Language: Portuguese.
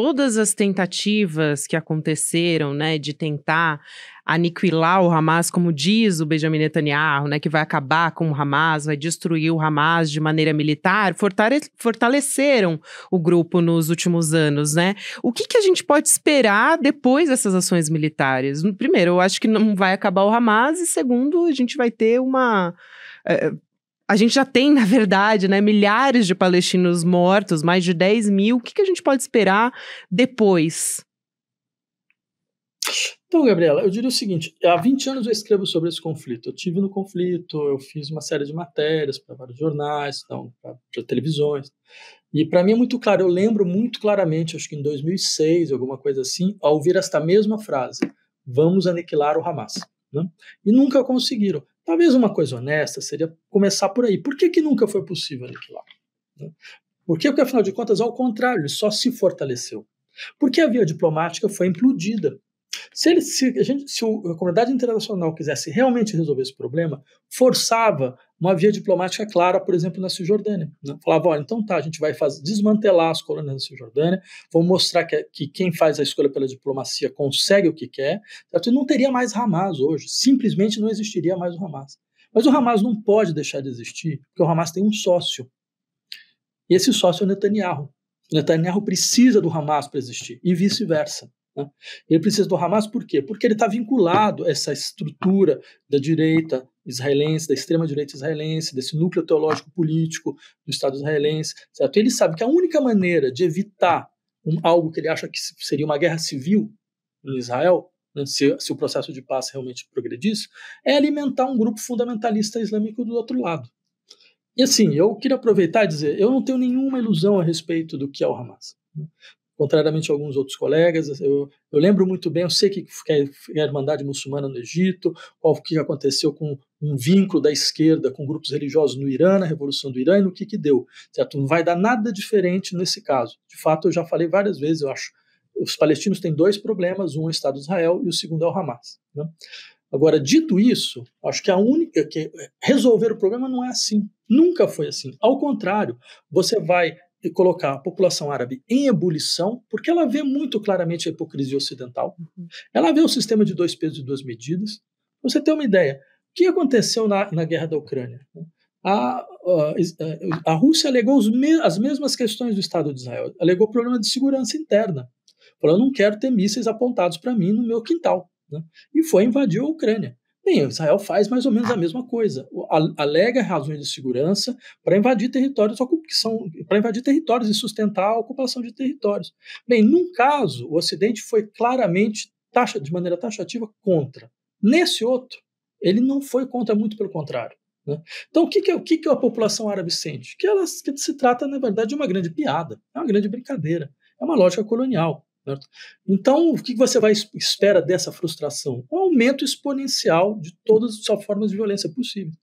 todas as tentativas que aconteceram, né, de tentar aniquilar o Hamas, como diz o Benjamin Netanyahu, né, que vai acabar com o Hamas, vai destruir o Hamas de maneira militar, fortaleceram o grupo nos últimos anos, né? O que, que a gente pode esperar depois dessas ações militares? Primeiro, eu acho que não vai acabar o Hamas e segundo, a gente vai ter uma eh, a gente já tem, na verdade, né, milhares de palestinos mortos, mais de 10 mil. O que, que a gente pode esperar depois? Então, Gabriela, eu diria o seguinte: há 20 anos eu escrevo sobre esse conflito. Eu tive no conflito, eu fiz uma série de matérias para vários jornais, então, para televisões. E para mim é muito claro, eu lembro muito claramente, acho que em 2006, alguma coisa assim, ao ouvir esta mesma frase: vamos aniquilar o Hamas. Né? E nunca conseguiram. Talvez uma coisa honesta seria começar por aí. Por que, que nunca foi possível aniquilar? Por que, afinal de contas, ao contrário, ele só se fortaleceu? Porque a via diplomática foi implodida. Se, ele, se, a, gente, se a comunidade internacional quisesse realmente resolver esse problema, forçava uma via diplomática clara, por exemplo, na Cisjordânia. Né? Falava, olha, então tá, a gente vai fazer, desmantelar as colônias da Cisjordânia, vamos mostrar que, é, que, quem faz a escolha pela diplomacia consegue o que quer, certo? E não teria mais Hamas hoje, simplesmente não existiria mais o Hamas. Mas o Hamas não pode deixar de existir, porque o Hamas tem um sócio. E esse sócio é o Netanyahu. O Netanyahu precisa do Hamas para existir, e vice-versa. Né? Ele precisa do Hamas por quê? Porque ele está vinculado a essa estrutura da direita israelense, da extrema-direita israelense, desse núcleo teológico político do Estado israelense. Certo? Ele sabe que a única maneira de evitar um, algo que ele acha que seria uma guerra civil em Israel, né, se, se o processo de paz realmente progredisse, é alimentar um grupo fundamentalista islâmico do outro lado. E assim, eu queria aproveitar e dizer, eu não tenho nenhuma ilusão a respeito do que é o Hamas. Né? contrariamente a alguns outros colegas. Eu, eu lembro muito bem, eu sei que é, é a Irmandade Muçulmana no Egito, o que aconteceu com um vínculo da esquerda com grupos religiosos no Irã, na Revolução do Irã, e no que que deu. Certo? Não vai dar nada diferente nesse caso. De fato, eu já falei várias vezes, eu acho, os palestinos têm dois problemas, um é o Estado de Israel e o segundo é o Hamas. Né? Agora, dito isso, acho que a única que resolver o problema não é assim. Nunca foi assim. Ao contrário, você vai e colocar a população árabe em ebulição, porque ela vê muito claramente a hipocrisia ocidental. Uhum. Ela vê o sistema de dois pesos e duas medidas. Você tem uma ideia? O que aconteceu na, na guerra da Ucrânia? A, a, a Rússia alegou me, as mesmas questões do Estado de Israel, alegou problema de segurança interna. Falou, eu não quero ter mísseis apontados para mim no meu quintal. Né? E foi invadir a Ucrânia. Bem, Israel faz mais ou menos a ah. mesma coisa. Alega razões de segurança para invadir territórios para invadir territórios e sustentar a ocupação de territórios. Bem, num caso, o Ocidente foi claramente taxa, de maneira taxativa contra. Nesse outro, ele não foi contra, muito pelo contrário. Né? Então, o que, que, é, o que, que é a população árabe sente? Que ela que se trata, na verdade, de uma grande piada, é uma grande brincadeira, é uma lógica colonial. Certo? Então, o que você vai espera dessa frustração? Um aumento exponencial de todas as formas de violência possível.